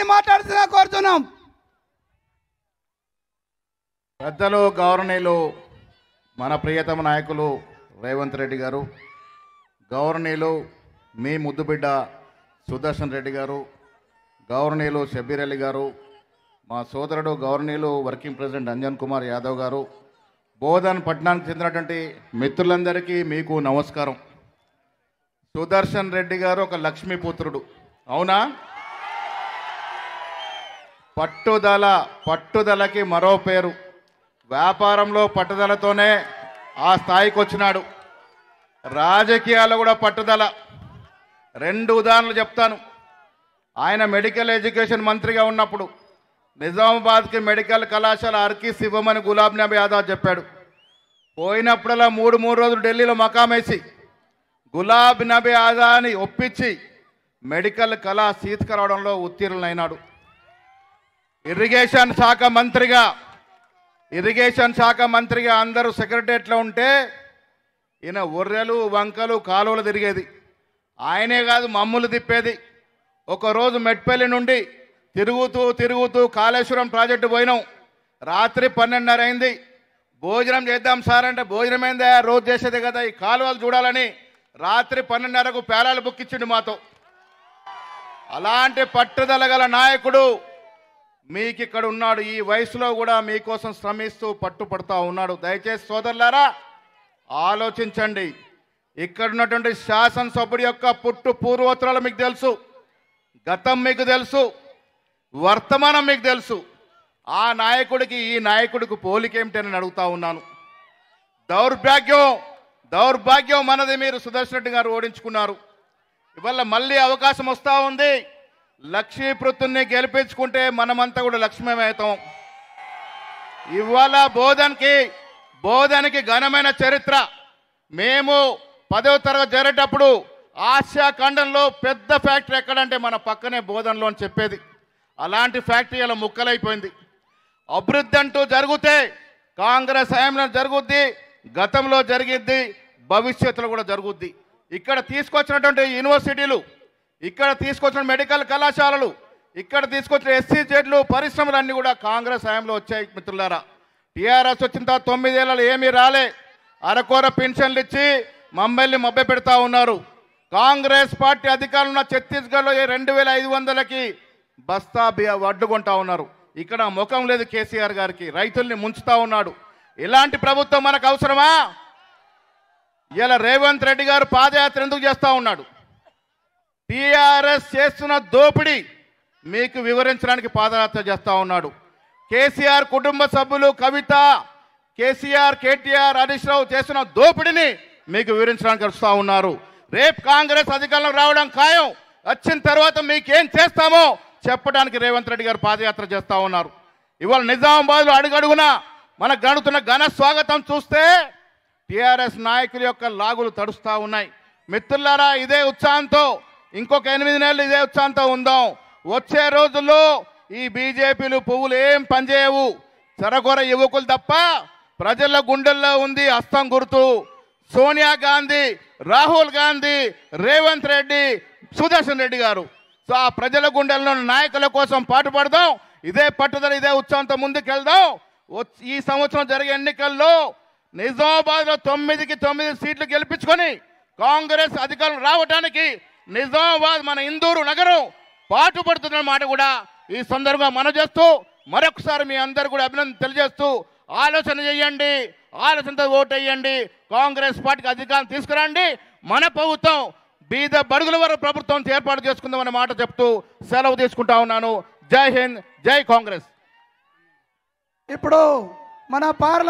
గారిని మాట్లాడుతున్నా కోరుతున్నాం పెద్దలు గవర్నీలు మన ప్రియతమ నాయకులు రేవంత్ రెడ్డి గారు గవర్నీలు మీ ముద్దుబిడ్డ సుదర్శన్ రెడ్డి గారు గవర్నీలు షబీర్ అల్లి గారు మా సోదరుడు గవర్నీలు వర్కింగ్ ప్రెసిడెంట్ అంజన్ కుమార్ యాదవ్ గారు బోధన్ పట్టణానికి చెందినటువంటి మిత్రులందరికీ మీకు నమస్కారం సుదర్శన్ రెడ్డి గారు ఒక లక్ష్మీపుత్రుడు అవునా పట్టుదల పట్టుదలకి మరో పేరు వ్యాపారంలో పట్టుదలతోనే ఆ స్థాయికి వచ్చినాడు రాజకీయాల్లో కూడా పట్టుదల రెండు ఉదాహరణలు చెప్తాను ఆయన మెడికల్ ఎడ్యుకేషన్ మంత్రిగా ఉన్నప్పుడు నిజామాబాద్కి మెడికల్ కళాశాల అర్కీస్ ఇవ్వమని గులాబ్ నబీ ఆజాద్ చెప్పాడు పోయినప్పుడల్లా మూడు మూడు రోజులు ఢిల్లీలో మకామేసి గులాబ్ నబీ ఆజాద్ని ఒప్పించి మెడికల్ కళా రావడంలో ఉత్తీర్ణులైనాడు ఇరిగేషన్ శాఖ మంత్రిగా ఇరిగేషన్ శాఖ మంత్రిగా అందరూ సెక్రటరియట్లో ఉంటే ఈయన ఒర్రెలు వంకలు కాలువలు తిరిగేది ఆయనే కాదు మమ్ములు తిప్పేది ఒకరోజు మెట్పల్లి నుండి తిరుగుతూ తిరుగుతూ కాళేశ్వరం ప్రాజెక్టు పోయినాం రాత్రి పన్నెండున్నర అయింది భోజనం చేద్దాం సార్ అంటే భోజనం ఏందా రోజు చేసేది కదా ఈ కాలువలు చూడాలని రాత్రి పన్నెండున్నరకు పేలాలు ఇచ్చిండు మాతో అలాంటి పట్టుదల గల నాయకుడు మీకు ఇక్కడ ఉన్నాడు ఈ వయసులో కూడా మీకోసం శ్రమిస్తూ పట్టుపడతా ఉన్నాడు దయచేసి సోదరులారా ఆలోచించండి ఇక్కడ ఉన్నటువంటి శాసనసభ్యుడి యొక్క పుట్టు పూర్వోత్తరాలు మీకు తెలుసు గతం మీకు తెలుసు వర్తమానం మీకు తెలుసు ఆ నాయకుడికి ఈ నాయకుడికి అని అడుగుతా ఉన్నాను దౌర్భాగ్యం దౌర్భాగ్యం మనది మీరు సుదర్శన్ రెడ్డి గారు ఓడించుకున్నారు ఇవాళ మళ్ళీ అవకాశం వస్తూ ఉంది లక్ష్మీపృతుల్ని గెలిపించుకుంటే మనమంతా కూడా లక్ష్మీమవుతాం ఇవాళ బోధనకి బోధనకి ఘనమైన చరిత్ర మేము పదవ తరగతి జరిగేటప్పుడు ఆసియా ఖండంలో పెద్ద ఫ్యాక్టరీ ఎక్కడంటే మన పక్కనే బోధనలో అని చెప్పేది అలాంటి ఫ్యాక్టరీ అలా ముక్కలైపోయింది అభివృద్ధి అంటూ జరిగితే కాంగ్రెస్ హయాంలో జరుగుద్ది గతంలో జరిగిద్ది భవిష్యత్తులో కూడా జరుగుద్ది ఇక్కడ తీసుకొచ్చినటువంటి యూనివర్సిటీలు ఇక్కడ తీసుకొచ్చిన మెడికల్ కళాశాలలు ఇక్కడ తీసుకొచ్చిన ఎస్సీ జెడ్లు పరిశ్రమలు అన్నీ కూడా కాంగ్రెస్ హయాంలో వచ్చాయి మిత్రులారా టీఆర్ఎస్ వచ్చిన తర్వాత తొమ్మిదేళ్ళలో ఏమీ రాలే అరకోర పెన్షన్లు ఇచ్చి మమ్మల్ని మబ్బె పెడతా ఉన్నారు కాంగ్రెస్ పార్టీ అధికారులు ఉన్న ఛత్తీస్గఢ్లో రెండు వేల ఐదు వందలకి బస్తా బియ్య ఉన్నారు ఇక్కడ ముఖం లేదు కేసీఆర్ గారికి రైతుల్ని ముంచుతా ఉన్నాడు ఇలాంటి ప్రభుత్వం మనకు అవసరమా ఇలా రేవంత్ రెడ్డి గారు పాదయాత్ర ఎందుకు చేస్తూ ఉన్నాడు టీఆర్ఎస్ చేస్తున్న దోపిడీ మీకు వివరించడానికి పాదయాత్ర చేస్తూ ఉన్నాడు కేసీఆర్ కుటుంబ సభ్యులు కవిత కేసీఆర్ కేటీఆర్ హరీష్ రావు చేస్తున్న దోపిడీని మీకు వివరించడానికి వస్తూ ఉన్నారు రేపు కాంగ్రెస్ అధికారంలో రావడం ఖాయం వచ్చిన తర్వాత మీకేం చేస్తామో చెప్పడానికి రేవంత్ రెడ్డి గారు పాదయాత్ర చేస్తూ ఉన్నారు ఇవాళ నిజామాబాద్లో అడుగడుగున మనకు గడుతున్న ఘన స్వాగతం చూస్తే టీఆర్ఎస్ నాయకుల యొక్క లాగులు తడుస్తూ ఉన్నాయి మిత్రులారా ఇదే ఉత్సాహంతో ఇంకొక ఎనిమిది నెలలు ఇదే ఉత్సాహంతో ఉందాం వచ్చే రోజుల్లో ఈ బీజేపీలు పువ్వులు ఏం పనిచేయవు చెరగొర యువకులు తప్ప ప్రజల గుండెల్లో ఉంది హస్తం గుర్తు సోనియా గాంధీ రాహుల్ గాంధీ రేవంత్ రెడ్డి సుదర్శన్ రెడ్డి గారు సో ఆ ప్రజల గుండెల్లో నాయకుల కోసం పాటుపడదాం ఇదే పట్టుదల ఇదే ఉత్సాహంతో ముందుకెళ్దాం ఈ సంవత్సరం జరిగే ఎన్నికల్లో నిజామాబాద్లో తొమ్మిదికి తొమ్మిది సీట్లు గెలిపించుకొని కాంగ్రెస్ అధికారం రావడానికి నిజామాబాద్ మన ఇందూరు నగరం పాటుపడుతున్న మాట కూడా ఈ సందర్భంగా మన చేస్తూ మరొకసారి మీ అందరు కూడా అభినందన తెలియజేస్తూ ఆలోచన చేయండి ఆలోచనతో వేయండి కాంగ్రెస్ పార్టీకి అధికారం తీసుకురండి మన ప్రభుత్వం బీద బడుగుల వరకు ప్రభుత్వం ఏర్పాటు చేసుకుందామనే మాట చెప్తూ సెలవు తీసుకుంటా ఉన్నాను జై హింద్ జై కాంగ్రెస్ ఇప్పుడు మన పార్ల